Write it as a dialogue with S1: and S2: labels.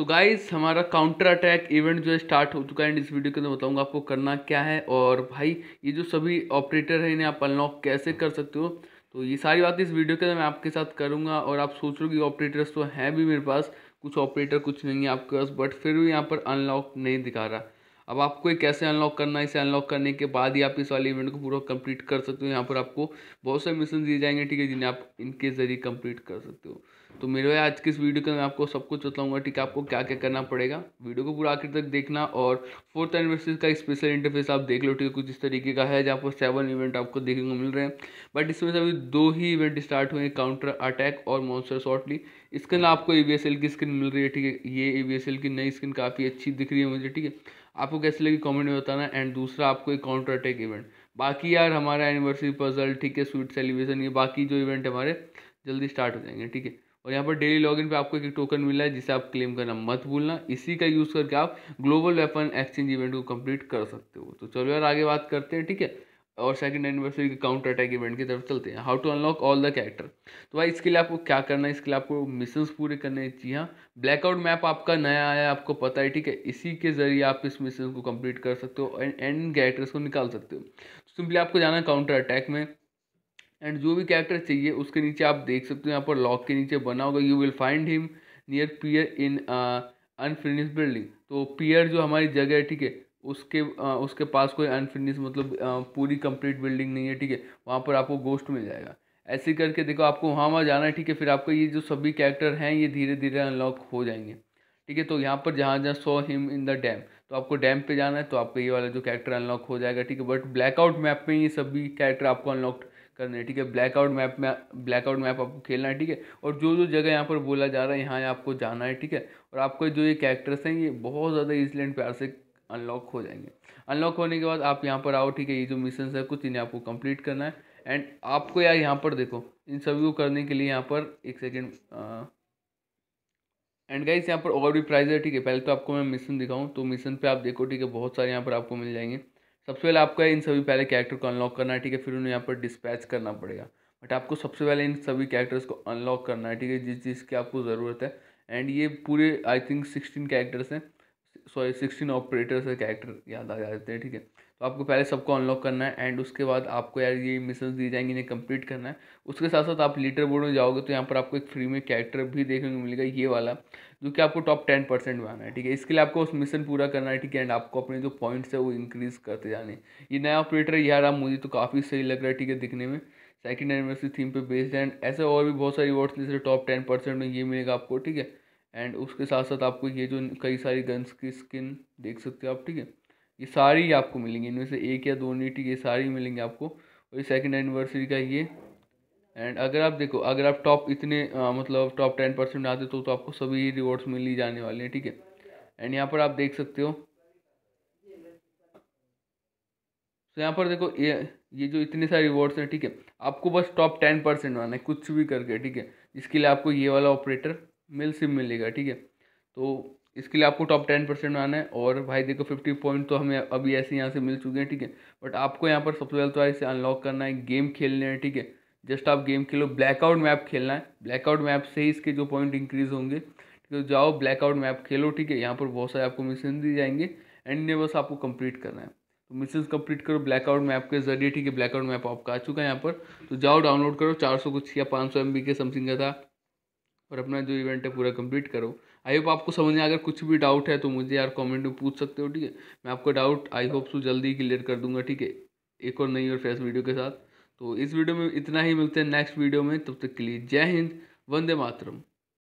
S1: सो guys हमारा counter attack event जो है स्टार्ट हो चुका है एंड इस वीडियो के अंदर बताऊंगा आपको करना क्या है और भाई ये जो सभी ऑपरेटर हैं इन्हें आप अनलॉक कैसे कर सकते हो तो ये सारी बातें इस वीडियो के अंदर मैं आपके साथ करूँगा और आप सोच रहे हो कि ऑपरेटर्स तो हैं भी मेरे पास कुछ ऑपरेटर कुछ नहीं है आपके पास बट फिर भी यहाँ पर अनलॉक नहीं दिखा रहा अब आपको ये कैसे अनलॉक करना है इसे अनलॉक करने के बाद ही आप इस वाले इवेंट को पूरा कंप्लीट कर सकते हो यहाँ पर आपको बहुत सारे मिशन दिए जाएंगे ठीक है जिन्हें आप इनके ज़रिए कंप्लीट कर सकते हो तो मेरे आज के इस वीडियो के मैं आपको सब कुछ बताऊंगा ठीक है आपको क्या क्या करना पड़ेगा वीडियो को पूरा आखिर तक देखना और फोर्थ एनिवर्सरी का स्पेशल इंटरफेस आप देख लो ठीक है कुछ इस तरीके का है जहाँ पर सेवन इवेंट आपको देखने को मिल रहे हैं बट इसमें से अभी दो ही इवेंट स्टार्ट हुए हैं काउंटर अटैक और मॉन्सर शॉर्टली इसके अंदर आपको ए की स्किन मिल रही है ठीक है ये ई की नई स्किन काफ़ी अच्छी दिख रही है मुझे ठीक है आपको कैसे लगी कॉमेंट में बताना एंड दूसरा आपको एक काउंटर अटैक इवेंट बाकी यार हमारा एनिवर्सरी पजल ठीक है स्वीट सेलिब्रेशन ये बाकी जो इवेंट हमारे जल्दी स्टार्ट हो जाएंगे ठीक है और यहाँ पर डेली लॉगिन पे आपको एक टोकन मिला है जिसे आप क्लेम करना मत भूलना इसी का यूज़ करके आप ग्लोबल वेपन एक्सचेंज इवेंट को कंप्लीट कर सकते हो तो चलो यार आगे बात करते हैं ठीक है और सेकंड एनिवर्सरी के काउंटर अटैक इवेंट की तरफ चलते हैं how to unlock all the character तो भाई इसके लिए आपको क्या करना है इसके लिए आपको मिशन पूरे करने चाहिए हाँ ब्लैकआउट मैप आपका नया आया है आपको पता है ठीक है इसी के जरिए आप इस मिशन को कंप्लीट कर सकते हो एंड एंड कैरेक्टर्स को निकाल सकते हो सिंपली तो आपको जाना है काउंटर अटैक में एंड जो भी कैरेक्टर चाहिए उसके नीचे आप देख सकते हो यहाँ पर लॉक के नीचे बना होगा you will find him near pier in unfinished building तो पियर जो हमारी जगह है ठीक है उसके आ, uh, उसके पास कोई अनफिनिश मतलब आ, uh, पूरी कंप्लीट बिल्डिंग नहीं है ठीक है वहाँ पर आपको गोश्त मिल जाएगा ऐसे करके देखो आपको वहाँ वहाँ जाना है ठीक है फिर आपका ये जो सभी कैरेक्टर हैं ये धीरे धीरे अनलॉक हो जाएंगे ठीक है तो यहाँ पर जहाँ जहाँ so him in the dam तो आपको डैम पे जाना है तो आपका ये वाला जो कैरेक्टर अनलॉक हो जाएगा ठीक है बट ब्लैकआउट मैप में ये सभी कैरेक्टर आपको अनलॉक करना है ठीक है ब्लैकआउट मैप में ब्लैकआउट मैप आपको खेलना है ठीक है और जो जो जगह यहाँ पर बोला जा रहा है यहाँ आपको जाना है ठीक है और आपको जो ये कैरेक्टर्स हैं ये बहुत ज़्यादा ईजिली एंड प्यार से अनलॉक हो जाएंगे अनलॉक होने के बाद आप यहाँ पर आओ ठीक है ये जो मिशन है कुछ इन्हें आपको कंप्लीट करना है एंड आपको यार यहाँ पर देखो इन सभी को करने के लिए यहाँ पर एक सेकेंड एंड गाइस यहाँ पर और भी प्राइज है ठीक है पहले तो आपको मैं मिशन दिखाऊँ तो मिशन पे आप देखो ठीक है बहुत सारे यहाँ पर आपको मिल जाएंगे सबसे पहले आपका इन सभी पहले कैरेक्टर को अनलॉक करना है ठीक है फिर उन्हें यहाँ पर डिस्पैच करना पड़ेगा बट आपको सबसे पहले इन सभी कैरेक्टर्स को अनलॉक करना है ठीक है जिस चीज़ की आपको ज़रूरत है एंड ये पूरे आई थिंक सिक्सटीन कैरेक्टर्स हैं सॉरी सिक्सटीन ऑपरेटर्स और कैरेक्टर याद आ जाते हैं ठीक है तो आपको पहले सबको अनलॉक करना है एंड उसके बाद आपको यार ये मिशन दी जाएंगी इन्हें कंप्लीट करना है उसके साथ साथ आप लीटर बोर्ड में जाओगे तो यहाँ पर आपको एक फ्री में कैरेक्टर भी देखने को मिलेगा ये वाला जो कि आपको टॉप टेन परसेंट में आना है ठीक है इसके लिए आपको उस मिशन पूरा करना है ठीक है एंड आपको अपने जो पॉइंट्स है वो इंक्रीज़ करते जाने ये नया ऑपरेटर यार आप मुझे तो काफ़ी सही लग रहा है ठीक है दिखने में सेकेंड एनिवर्सरी थीम पे बेस्ड एंड ऐसे और भी बहुत सारे रिवॉर्ड्स जैसे टॉप टेन परसेंट में ये मिलेगा आपको ठीक है एंड उसके साथ साथ आपको ये जो कई सारी गन्स की स्किन देख सकते हो आप ठीक है ये सारी आपको मिलेंगी इनमें से एक या दो नीट ये सारी मिलेंगी आपको और ये सेकेंड एनिवर्सरी का ये एंड अगर आप देखो अगर आप टॉप इतने आ, मतलब टॉप टेन परसेंट आते तो तो आपको सभी रिवॉर्ड्स मिल ही जाने वाले हैं ठीक है एंड यहाँ पर आप देख सकते हो तो यहाँ पर देखो ये ये जो इतने सारे रिवॉर्ड्स हैं ठीक है आपको बस टॉप टेन परसेंट आना है कुछ भी करके ठीक है इसके लिए आपको ये वाला ऑपरेटर मिल सिम मिलेगा ठीक है तो इसके लिए आपको टॉप टेन परसेंट में आना है और भाई देखो फिफ्टी पॉइंट तो हमें अभी ऐसे यहाँ से मिल चुके हैं ठीक है बट आपको यहाँ पर सबसे पहले तो इसे अनलॉक करना है गेम खेलने हैं ठीक है जस्ट आप गेम खेलो ब्लैकआउट मैप खेलना है ब्लैकआउट मैप से ही इसके जो पॉइंट इंक्रीज होंगे ठीक है तो जाओ ब्लैकआउट मैप खेलो ठीक है यहाँ पर बहुत सारे आपको मिशन दिए जाएंगे एंड ने बस आपको कंप्लीट करना है तो मिशन कंप्लीट करो ब्लैकआउट मैप के जरिए ठीक है ब्लैकआउट मैप आपका आ चुका है यहाँ पर तो जाओ डाउनलोड करो चार सौ कुछ या पाँच सौ एम बी के समथिंग का था और अपना जो इवेंट है पूरा कंप्लीट करो आई होप आपको समझ में अगर कुछ भी डाउट है तो मुझे यार कमेंट में पूछ सकते हो ठीक है मैं आपका डाउट आई होप सो जल्दी ही क्लियर कर दूंगा ठीक है एक और नई और फ्रेश वीडियो के साथ तो इस वीडियो में इतना ही मिलते हैं नेक्स्ट वीडियो में तब तक के लिए जय हिंद वंदे मातरम